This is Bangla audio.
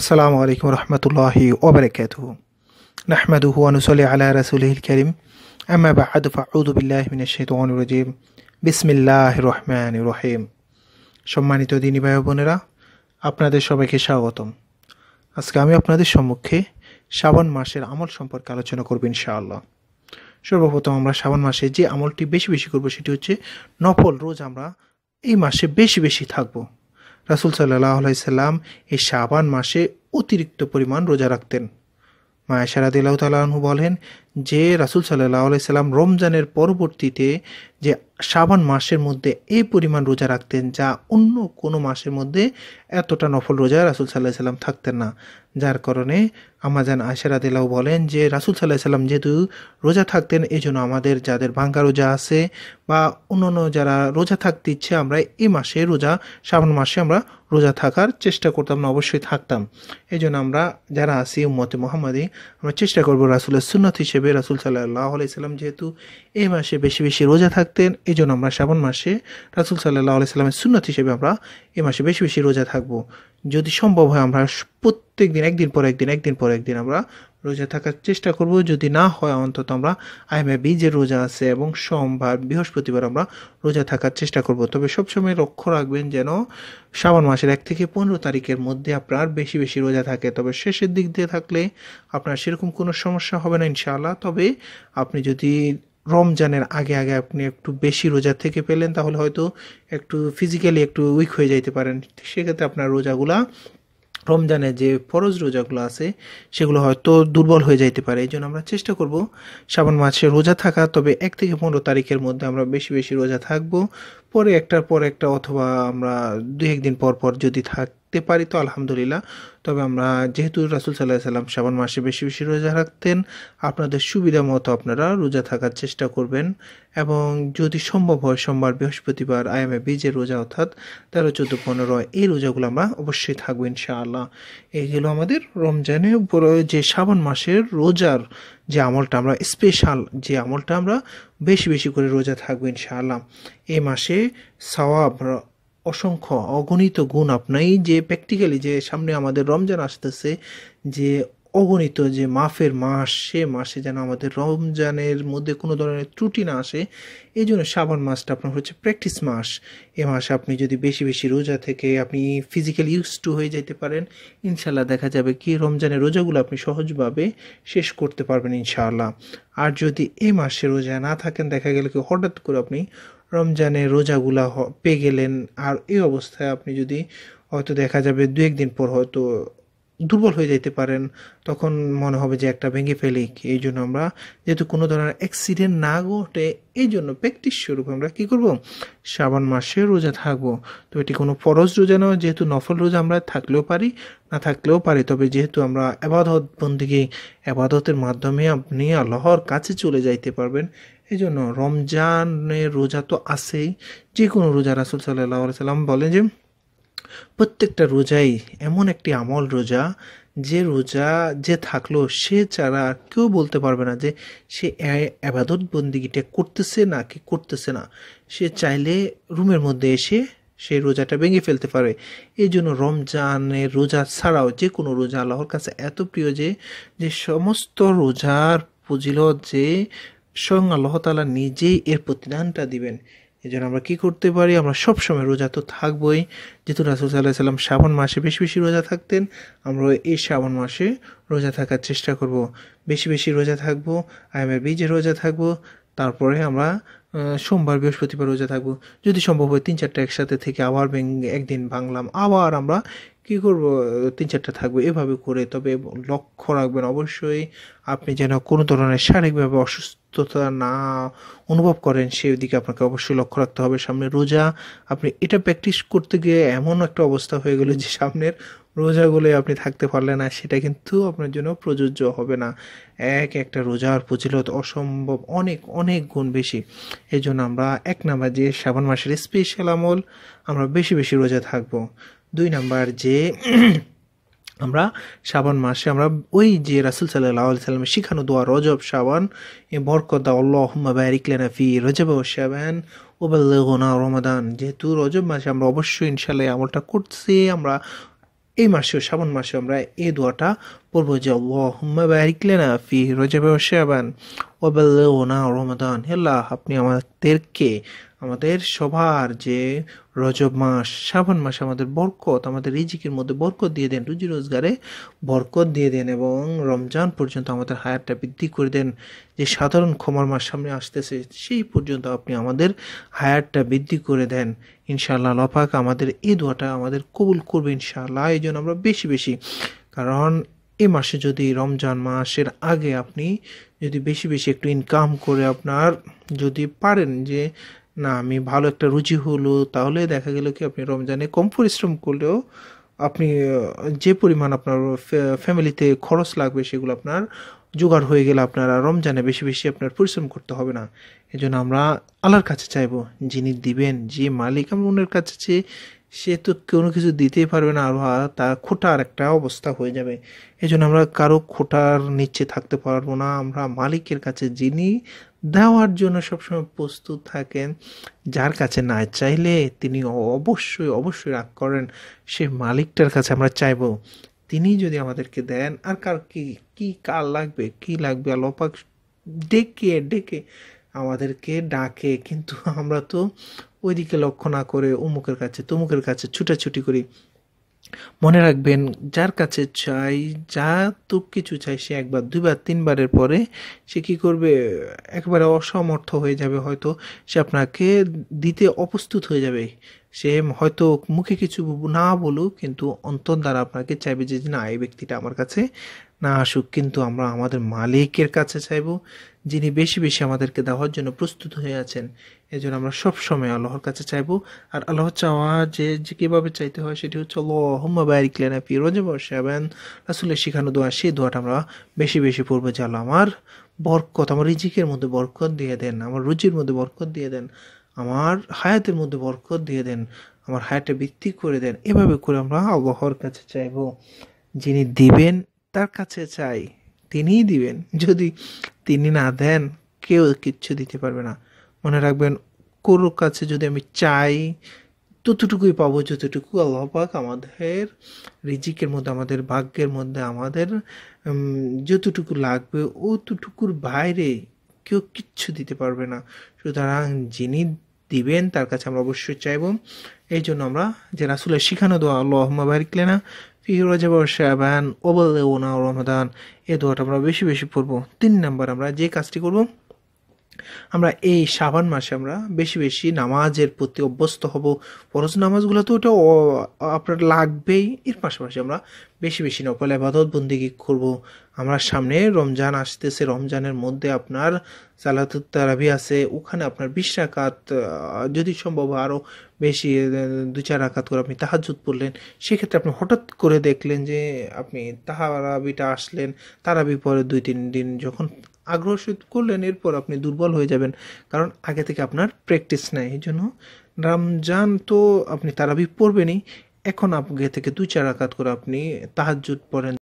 আসসালামু আলাইকুম রহমতুল্লাহি ওবরাকাত নাহমাদু হুয়ানুসলি আলা রাসুলহিল করিম আম্মা বাহাদ ফাউদুবিল্লাহ মিনাশাইতুন রাজিম বিসমিল্লাহ রহমান রহিম সম্মানিত দিনী ভাই বোনেরা আপনাদের সবাইকে স্বাগতম আজকে আমি আপনাদের সম্মুখে শ্রাবণ মাসের আমল সম্পর্কে আলোচনা করব ইনশাআল্লাহ সর্বপ্রথম আমরা শ্রাবণ মাসে যে আমলটি বেশি বেশি করব সেটি হচ্ছে নফল রোজ আমরা এই মাসে বেশি বেশি থাকবো রাসুল সাল্লাহ আলাইসাল্লাম এই শাবান মাসে অতিরিক্ত পরিমাণ রোজা রাখতেন মায়াশারাদ আনহু বলেন যে রাসুল সাল্লাহ আলাইসাল্লাম রমজানের পরবর্তীতে যে শ্রাবণ মাসের মধ্যে এই পরিমাণ রোজা রাখতেন যা অন্য কোনো মাসের মধ্যে এতটা নফল রোজা রাসুল সাল্লাহ সাল্লাম থাকতেন না যার কারণে আমাজান আশেরা দিলাও বলেন যে রাসুল সাল্লাহ সাল্লাম যেহেতু রোজা থাকতেন এই জন্য আমাদের যাদের ভাঙ্গা রোজা আছে বা অন্যান্য যারা রোজা থাকতে ইচ্ছে আমরা এই মাসে রোজা শ্রাবণ মাসে আমরা রোজা থাকার চেষ্টা করতাম না অবশ্যই থাকতাম এই জন্য আমরা যারা আছি উম্মতে মোহাম্মদী আমরা চেষ্টা করবো রাসুলের সুন্নত হিসেবে পূর্বে রাসুল সাল্লাহ আলাইসাল্লাম যেহেতু এই মাসে বেশি বেশি রোজা থাকতেন এই জন্য আমরা শ্রাবণ মাসে রাসুল সাল্লাহ আলাইসাল্লামের সুন্নত হিসেবে আমরা এই মাসে বেশি বেশি রোজা থাকবো যদি সম্ভব হয় আমরা প্রত্যেক দিন একদিন পর একদিন একদিন পর একদিন আমরা রোজা থাকার চেষ্টা করব যদি না হয় অন্তত আমরা আইএমএ বি যে রোজা আছে এবং সোমবার বৃহস্পতিবার আমরা রোজা থাকার চেষ্টা করব তবে সবসময় লক্ষ্য রাখবেন যেন শ্রাবণ মাসের এক থেকে পনেরো তারিখের মধ্যে আপনার বেশি বেশি রোজা থাকে তবে শেষের দিক দিয়ে থাকলে আপনার সেরকম কোনো সমস্যা হবে না ইনশাআল্লাহ তবে আপনি যদি রমজানের আগে আগে আপনি একটু বেশি রোজা থেকে পেলেন তাহলে হয়তো একটু ফিজিক্যালি একটু উইক হয়ে যাইতে পারেন সেক্ষেত্রে আপনার রোজাগুলা রমজানে যে ফরজ রোজাগুলো আছে সেগুলো হয়তো দুর্বল হয়ে যাইতে পারে এই জন্য আমরা চেষ্টা করব শ্রাবণ মাসে রোজা থাকা তবে এক থেকে পনেরো তারিখের মধ্যে আমরা বেশি বেশি রোজা থাকব পরে একটার পর একটা অথবা আমরা দু একদিন পর পর যদি থাক রাখতে পারি তো আলহামদুলিল্লাহ তবে আমরা যেহেতু রাসুল সাল্লাহ সাল্লাম শ্রাবণ মাসে বেশি বেশি রোজা রাখতেন আপনাদের সুবিধা মতো আপনারা রোজা থাকার চেষ্টা করবেন এবং যদি সম্ভব হয় সোমবার বৃহস্পতিবার আইএমএ বীজের রোজা অর্থাৎ তেরো চোদ্দো পনেরো এই রোজাগুলো আমরা অবশ্যই থাকবো ইনশাআল্লাহ এইগুলো আমাদের রমজানে যে শ্রাবণ মাসের রোজার যে আমলটা আমরা স্পেশাল যে আমলটা আমরা বেশি বেশি করে রোজা থাকবো ইনশাআল্লাহ এই মাসে সওয়াব অসংখ্য অগণিত গুণ আপনাই যে প্র্যাকটিক্যালি যে সামনে আমাদের রমজান আসতেছে যে অগণিত যে মাফের মাস সে মাসে যেন আমাদের রমজানের মধ্যে কোনো ধরনের ত্রুটি না আসে এই জন্য সাবান মাসটা আপনার হচ্ছে প্র্যাকটিস মাস এ মাসে আপনি যদি বেশি বেশি রোজা থেকে আপনি ফিজিক্যালি ইউজ টু হয়ে যেতে পারেন ইনশাল্লাহ দেখা যাবে কি রমজানের রোজাগুলো আপনি সহজভাবে শেষ করতে পারবেন ইনশাআল্লাহ আর যদি এ মাসে রোজা না থাকেন দেখা গেল কি হঠাৎ করে আপনি রমজানে রোজাগুলা পেয়ে গেলেন আর এই অবস্থায় আপনি যদি হয়তো দেখা যাবে দু একদিন পর হয়তো দুর্বল হয়ে যেতে পারেন তখন মনে হবে যে একটা ভেঙে ফেলি এই জন্য আমরা যেহেতু কোনো ধরনের অ্যাক্সিডেন্ট না ঘটে এই জন্য প্র্যাকটিস স্বরূপ আমরা কী করব শ্রাবণ মাসে রোজা থাকবো তো এটি কোনো ফরজ রোজা নয় যেহেতু নফল রোজা আমরা থাকলেও পারি না থাকলেও পারি তবে যেহেতু আমরা আবাদত বন্দিকে আবাদতের মাধ্যমে আপনি আল্লাহর কাছে চলে যাইতে পারবেন এই জন্য রমজানের রোজা তো আছেই যে কোনো রোজা রাসুল সাল্লাহ সাল্লাম বলেন যে প্রত্যেকটা রোজাই এমন একটি আমল রোজা যে রোজা যে থাকলো সে ছাড়া কেউ বলতে পারবে না যে সে আবাদত বন্দিগিটা করতেছে না কি করতেছে না সে চাইলে রুমের মধ্যে এসে সে রোজাটা ভেঙে ফেলতে পারে এই জন্য রমজানের রোজা ছাড়াও যে কোনো রোজা আল্লাহর কাছে এত প্রিয় যে যে সমস্ত রোজার ফজিলত যে স্বয়ং আল্লাহ তালা নিজেই এর প্রতিদানটা দিবেন এই জন্য আমরা কী করতে পারি আমরা সবসময় রোজা তো থাকবোই যেহেতু রাসুল সাল্লাহ সাল্লাম শ্রাবণ মাসে বেশি বেশি রোজা থাকতেন আমরা এই শ্রাবণ মাসে রোজা থাকার চেষ্টা করব বেশি বেশি রোজা থাকবো আয়ামের বীজে রোজা থাকবো তারপরে আমরা সোমবার বৃহস্পতিবার রোজা থাকবো যদি সম্ভব হয় তিন চারটা একসাথে থেকে আবার একদিন ভাঙলাম আবার আমরা কি করব তিন চারটা থাকবে এভাবে করে তবে লক্ষ্য রাখবেন অবশ্যই আপনি যেন কোনো ধরনের শারীরিকভাবে অসুস্থতা না অনুভব করেন সেই দিকে আপনাকে অবশ্যই লক্ষ্য রাখতে হবে সামনে রোজা আপনি এটা প্র্যাকটিস করতে গিয়ে এমন একটা অবস্থা হয়ে গেলো যে সামনের রোজাগুলোই আপনি থাকতে পারলেন না সেটা কিন্তু আপনার জন্য প্রযোজ্য হবে না এক একটা রোজার প্রচলত অসম্ভব অনেক অনেক গুণ বেশি এই জন্য আমরা এক নাম্বার যে শ্রাবণ মাসের স্পেশাল আমল আমরা বেশি বেশি রোজা থাকবো দুই নাম্বার যে আমরা শ্রাবণ মাসে আমরা ওই যে রাসুল সাল্লাহ সাল্লামের শিখানো দোয়া রজব শ্রাবণ এ বরকদা অল্লাহম্মা বারিকলেনা ফি রজব ও শ্রাবান রমাদান যেহেতু রজব মাসে আমরা অবশ্যই ইনশাল্লাহ আমলটা করছি আমরা এই মাসেও শ্রাবণ মাসে আমরা এই দোয়াটা পড়বো যে অল্লাহম্মা বারিকলেনা ফি রজব ও শ্রাবান রমাদান হেল্লাহ আপনি আমাদেরকে আমাদের সবার যে রজব মাস শ্রাবণ মাসে আমাদের বরকত আমাদের রিজিকের মধ্যে বরকত দিয়ে দেন রুজি রোজগারে বরকত দিয়ে দেন এবং রমজান পর্যন্ত আমাদের হায়ারটা বৃদ্ধি করে দেন যে সাধারণ ক্ষমার মাস সামনে আসতেছে সেই পর্যন্ত আপনি আমাদের হায়ারটা বৃদ্ধি করে দেন ইনশাআল্লাহ লফাক আমাদের এ দোয়াটা আমাদের কবুল করবে ইনশাআল্লাহ এই জন্য আমরা বেশি বেশি কারণ এ মাসে যদি রমজান মাসের আগে আপনি যদি বেশি বেশি একটু ইনকাম করে আপনার যদি পারেন যে না আমি ভালো একটা রুচি হলো তাহলে দেখা গেল কি আপনি রমজানে কম পরিশ্রম করলেও আপনি যে পরিমাণ আপনার ফ্যামিলিতে খরচ লাগবে সেগুলো আপনার জোগাড় হয়ে গেলে আপনার রমজানে বেশি বেশি আপনার পরিশ্রম করতে হবে না এই জন্য আমরা আল্লাহর কাছে চাইব যিনি দিবেন যে মালিক আমি ওনার কাছে চেয়ে সে তো কোনো কিছু দিতেই পারবে না আর তার খোটার একটা অবস্থা হয়ে যাবে এই জন্য আমরা কারো খোটার নিচে থাকতে পারবো না আমরা মালিকের কাছে যিনি দেওয়ার জন্য সবসময় প্রস্তুত থাকেন যার কাছে না চাইলে তিনি অবশ্যই অবশ্যই রাগ করেন সে মালিকটার কাছে আমরা চাইব তিনি যদি আমাদেরকে দেন আর কার কি কি কার লাগবে কি লাগবে লোপাক ডেকে ডেকে আমাদেরকে ডাকে কিন্তু আমরা তো ওইদিকে লক্ষ্য না করে অমুকের কাছে তমুকের কাছে ছুটাছুটি করি মনে রাখবেন যার কাছে চাই যা তো কিছু চাই সে একবার দুইবার তিনবারের পরে সে কি করবে একবারে অসমর্থ হয়ে যাবে হয়তো সে আপনাকে দিতে অপ্রস্তুত হয়ে যাবে সে হয়তো মুখে কিছু না বলুক কিন্তু অন্তর দ্বারা আপনাকে চাইবে যে না এই ব্যক্তিটা আমার কাছে না আসুক কিন্তু আমরা আমাদের মালিকের কাছে চাইব যিনি বেশি বেশি আমাদেরকে দেওয়ার জন্য প্রস্তুত হয়ে আছেন এই জন্য আমরা সবসময় আল্লাহর কাছে চাইব আর আল্লাহ চাওয়া যে যে কীভাবে চাইতে হয় সেটি হচ্ছে আল্লাহম্মা বারিক লেনা পি রোজেব রাসুলের শেখানো দোয়া সেই দোয়াটা আমরা বেশি বেশি পড়ব যে আল্লাহ আমার বরকত আমার রিজিকের মধ্যে বরকত দিয়ে দেন আমার রুজির মধ্যে বরকত দিয়ে দেন আমার হায়াতের মধ্যে বরকত দিয়ে দেন আমার হায়াতে বৃদ্ধি করে দেন এভাবে করে আমরা আল্লাহর কাছে চাইব যিনি দিবেন তার কাছে চাই তিনিই দিবেন যদি তিনি না দেন কেউ কিচ্ছু দিতে পারবে না মনে রাখবেন কোর কাছে যদি আমি চাই ততটুকুই পাবো যতটুকু আল্লাহ পাক আমাদের রিজিকের মধ্যে আমাদের ভাগ্যের মধ্যে আমাদের যতটুকু লাগবে অতটুকুর বাইরে কেউ কিচ্ছু দিতে পারবে না সুতরাং যিনি দিবেন তার কাছে আমরা অবশ্যই চাইব এই জন্য আমরা যে রাসুলের শিখানো দোয়া আল্লাহ বারিকলেনা ফিরোজাবান শাহবান ওবল ওনা রমাদান এ দোয়াটা আমরা বেশি বেশি পড়বো তিন নাম্বার আমরা যে কাজটি করবো আমরা এই শাবান মাসে আমরা বেশি বেশি নামাজের প্রতি অভ্যস্ত হব ফরজ নামাজগুলো তো ওটা আপনার লাগবেই এর পাশাপাশি আমরা বেশি বেশি নকল আবাদত বন্দিগি করব আমরা সামনে রমজান আসতেছে রমজানের মধ্যে আপনার সালাতুত তারাবি আছে ওখানে আপনার বিশ রাকাত যদি সম্ভব আরও বেশি দু চার আঘাত করে আপনি তাহাজুত পড়লেন সেক্ষেত্রে আপনি হঠাৎ করে দেখলেন যে আপনি তাহারাবিটা আসলেন তারাবি পরে দুই তিন দিন যখন আগ্রহ করলেন এরপর আপনি দুর্বল হয়ে যাবেন কারণ আগে থেকে আপনার প্র্যাকটিস নেয় এই জন্য রমজান তো আপনি তারাবি পড়বেনই এখন আগে থেকে দুই চার আঘাত করে আপনি তাহাজুদ পড়েন